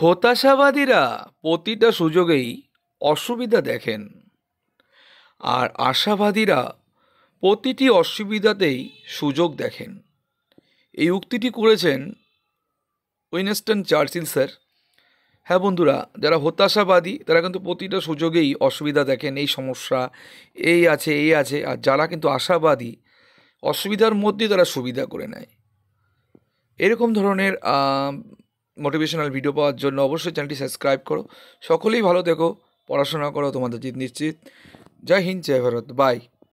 হতাশাবাদীরা প্রতিটা সুযোগেই অসুবিধা দেখেন আর আশাবাদীরা প্রতিটি অসুবিধাতেই সুযোগ দেখেন এই উক্তিটি করেছেন উইনস্টন চার্চিল স্যার হ্যাঁ বন্ধুরা যারা হতাশাবাদী তারা কিন্তু প্রতিটা সুযোগেই অসুবিধা দেখেন এই সমস্যা এই আছে এই আছে আর যারা কিন্তু আশাবাদী অসুবিধার মধ্যে তারা সুবিধা করে নেয় এরকম ধরনের মোটিভেশনাল ভিডিও পাওয়ার জন্য অবশ্যই চ্যানেলটি সাবস্ক্রাইব করো সকলেই ভালো দেখো পড়াশোনা করো তোমাদের জিত নিশ্চিত জয় হিন্দ জয় ভারত বাই